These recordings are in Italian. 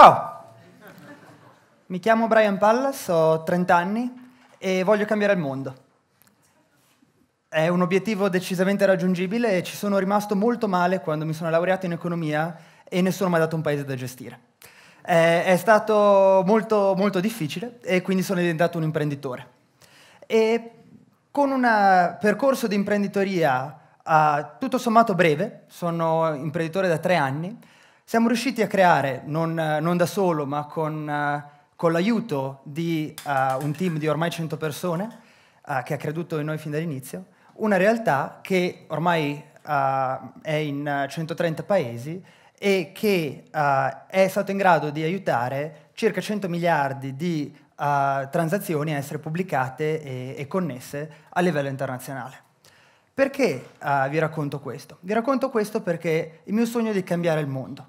Ciao, mi chiamo Brian Pallas, ho 30 anni e voglio cambiare il mondo. È un obiettivo decisamente raggiungibile e ci sono rimasto molto male quando mi sono laureato in economia e nessuno mi ha dato un paese da gestire. è stato molto, molto difficile e quindi sono diventato un imprenditore. E con un eh, percorso di imprenditoria eh, tutto sommato breve, sono imprenditore da tre anni, siamo riusciti a creare, non, non da solo, ma con, eh, con l'aiuto di uh, un team di ormai 100 persone uh, che ha creduto in noi fin dall'inizio, una realtà che ormai è in 130 paesi e che è stato in grado di aiutare circa 100 miliardi di transazioni a essere pubblicate e, e, connesse a livello internazionale. Perché vi racconto questo? Vi racconto questo perché il mio sogno è di cambiare il mondo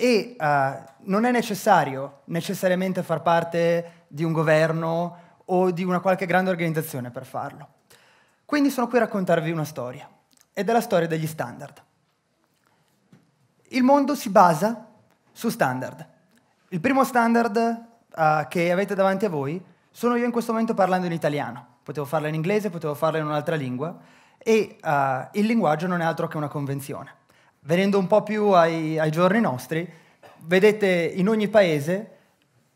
e uh, non è necessario necessariamente far parte di un governo o di una qualche grande organizzazione per farlo. Quindi sono qui a raccontarvi una storia, ed è la storia degli standard. Il mondo si basa su standard. Il primo standard uh, che avete davanti a voi sono io in questo momento parlando in italiano. Potevo farlo in inglese, potevo farlo in un'altra lingua, e uh, il linguaggio non è altro che una convenzione. Venendo un po' più ai, ai giorni nostri, vedete in ogni paese,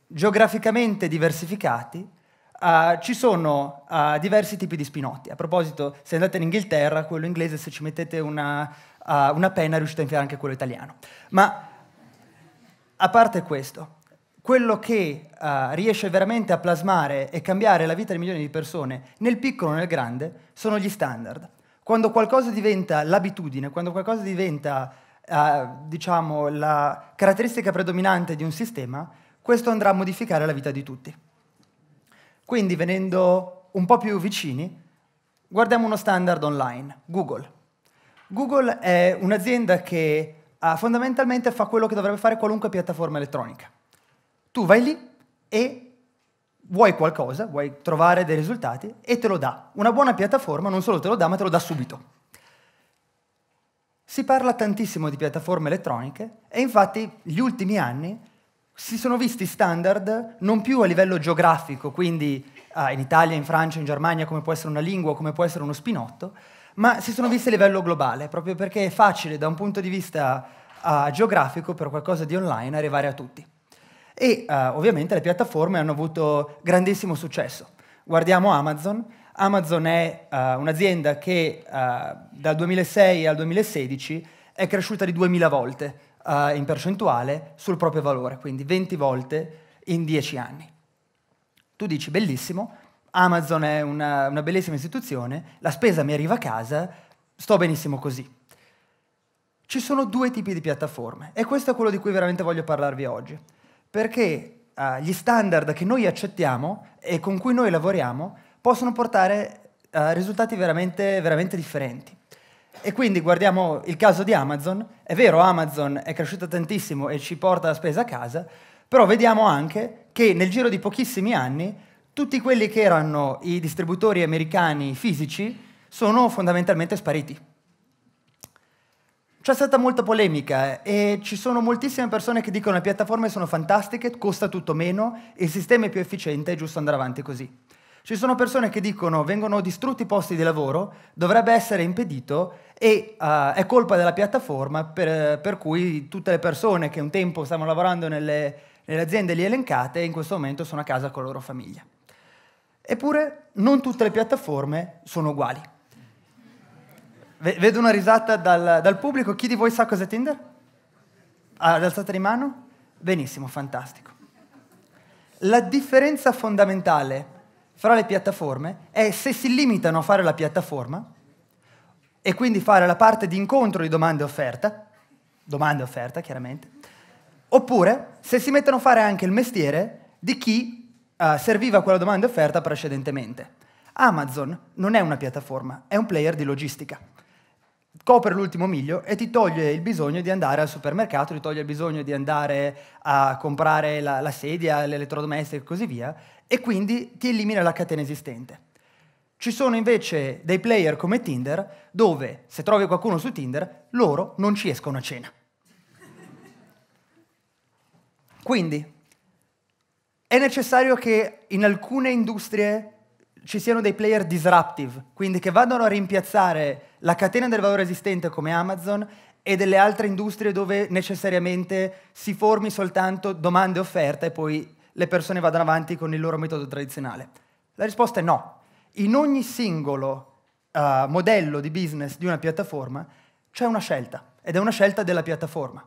geograficamente diversificati, Uh, ci sono uh, diversi tipi di spinotti. A proposito, se andate in Inghilterra, quello inglese, se ci mettete una, uh, una penna, riuscite a infilare anche quello italiano. Ma a parte questo, quello che riesce veramente a plasmare e cambiare la vita di milioni di persone, nel piccolo e nel grande, sono gli standard. Quando qualcosa diventa l'abitudine, quando qualcosa diventa, eh, diciamo, la caratteristica predominante di un sistema, questo andrà a modificare la vita di tutti. Quindi, venendo un po' più vicini, guardiamo uno standard online, Google. Google è un'azienda che eh, fondamentalmente fa quello che dovrebbe fare qualunque piattaforma elettronica. Tu vai lì e vuoi qualcosa, vuoi trovare dei risultati e te lo dà. Una buona piattaforma non solo te lo dà, ma te lo dà subito. Si parla tantissimo di piattaforme elettroniche e infatti gli ultimi anni si sono visti standard non più a livello geografico, quindi ah, in Italia, in Francia, in Germania, come può essere una lingua, come può essere uno spinotto, ma si sono visti a livello globale, proprio perché è facile da un punto di vista ah, geografico per qualcosa di online arrivare a tutti e uh, ovviamente le piattaforme hanno avuto grandissimo successo. Guardiamo Amazon. Amazon è uh, un'azienda che uh, dal 2006 al 2016 è cresciuta di 2000 volte in percentuale sul proprio valore, quindi 20 volte in 10 anni. Tu dici bellissimo, Amazon è una, una bellissima istituzione, la spesa mi arriva a casa, sto benissimo così. Ci sono due tipi di piattaforme e questo è quello di cui veramente voglio parlarvi oggi perché uh, gli standard che noi accettiamo e con cui noi lavoriamo possono portare a eh, risultati veramente, veramente differenti. E quindi guardiamo il caso di Amazon. È vero, Amazon è cresciuta tantissimo e ci porta la spesa a casa, però vediamo anche che nel giro di pochissimi anni tutti quelli che erano i distributori americani fisici sono fondamentalmente spariti. C'è stata molta polemica eh, e ci sono moltissime persone che dicono le piattaforme sono fantastiche, costa tutto meno, il sistema è più efficiente, è giusto andare avanti così. Ci sono persone che dicono vengono distrutti i posti di lavoro, dovrebbe essere impedito e uh, è colpa della piattaforma per, per, cui tutte le persone che un tempo stavano lavorando nelle, nelle aziende lì elencate in questo momento sono a casa con la loro famiglia. Eppure non tutte le piattaforme sono uguali. Vedo una risata dal, dal, pubblico. Chi di voi sa cos'è Tinder? Ah, ad alzata di mano? Benissimo, fantastico. La differenza fondamentale fra le piattaforme è se si limitano a fare la piattaforma e quindi fare la parte di incontro di domande e offerta, domande e offerta chiaramente, oppure se si mettono a fare anche il mestiere di chi uh, serviva quella domanda e offerta precedentemente. Amazon non è una piattaforma, è un player di logistica copre l'ultimo miglio e ti toglie il bisogno di andare al supermercato, ti toglie il bisogno di andare a comprare la, la sedia, l'elettrodomestico e così via, e quindi ti elimina la catena esistente. Ci sono invece dei player come Tinder dove se trovi qualcuno su Tinder loro non ci escono a cena. Quindi è necessario che in alcune industrie ci siano dei player disruptive, quindi che vadano a rimpiazzare la catena del valore esistente come Amazon e delle altre industrie dove necessariamente si formi soltanto domande e offerta e poi le persone vadano avanti con il loro metodo tradizionale? La risposta è no. In ogni singolo uh, modello di business di una piattaforma c'è una scelta ed è una scelta della piattaforma.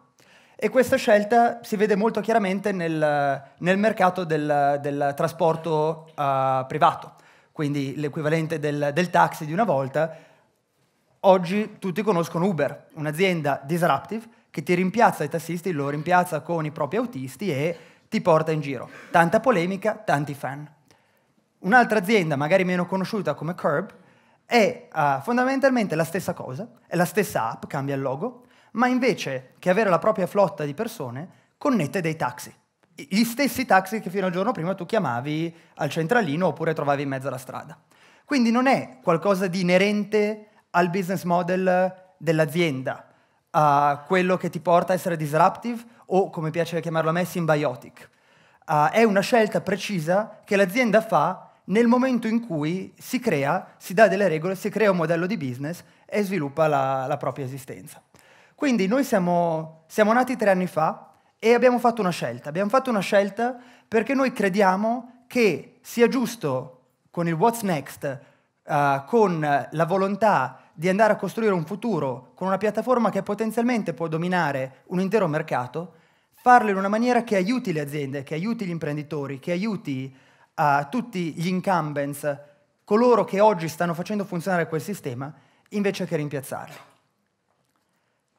E questa scelta si vede molto chiaramente nel, nel mercato del, del trasporto uh, privato quindi l'equivalente del, del taxi di una volta, oggi tutti conoscono Uber, un'azienda disruptive che ti rimpiazza i tassisti, lo rimpiazza con i propri autisti e ti porta in giro. Tanta polemica, tanti fan. Un'altra azienda, magari meno conosciuta come Curb, è uh, fondamentalmente la stessa cosa, è la stessa app, cambia il logo, ma invece che avere la propria flotta di persone, connette dei taxi gli stessi taxi che fino al giorno prima tu chiamavi al centralino oppure trovavi in mezzo alla strada. Quindi non è qualcosa di inerente al business model dell'azienda, a quello che ti porta a essere disruptive o, come piace chiamarlo a me, symbiotic. Uh, è una scelta precisa che l'azienda fa nel momento in cui si crea, si dà delle regole, si crea un modello di business e sviluppa la, la propria esistenza. Quindi noi siamo, siamo nati tre anni fa, e abbiamo fatto una scelta, abbiamo fatto una scelta perché noi crediamo che sia giusto con il What's Next, uh, con la volontà di andare a costruire un futuro con una piattaforma che potenzialmente può dominare un intero mercato, farlo in una maniera che aiuti le aziende, che aiuti gli imprenditori, che aiuti uh, tutti gli incumbents, coloro che oggi stanno facendo funzionare quel sistema, invece che rimpiazzarli.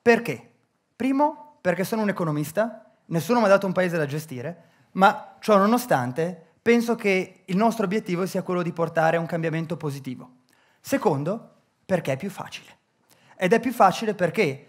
Perché? Primo, perché sono un economista, nessuno mi ha dato un paese da gestire, ma ciò nonostante penso che il nostro obiettivo sia quello di portare a un cambiamento positivo. Secondo, perché è più facile. Ed è più facile perché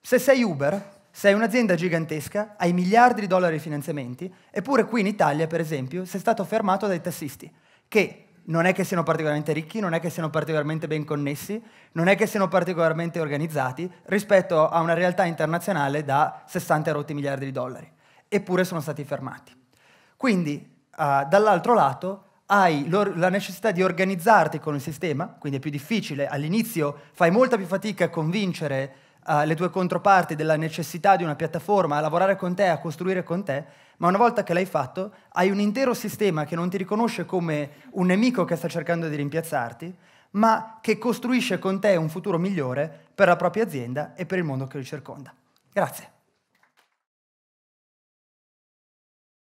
se sei Uber, sei un'azienda gigantesca, hai miliardi di dollari di finanziamenti, eppure qui in Italia, per esempio, sei stato fermato dai tassisti che non è che siano particolarmente ricchi, non è che siano particolarmente ben connessi, non è che siano particolarmente organizzati rispetto a una realtà internazionale da 60 rotti miliardi di dollari, eppure sono stati fermati. Quindi, uh, dall'altro lato, hai la necessità di organizzarti con il sistema, quindi è più difficile, all'inizio fai molta più fatica a convincere uh, le tue controparti della necessità di una piattaforma a lavorare con te, a costruire con te, ma una volta che l'hai fatto hai un intero sistema che non ti riconosce come un nemico che sta cercando di rimpiazzarti, ma che costruisce con te un futuro migliore per la propria azienda e per il mondo che li circonda. Grazie.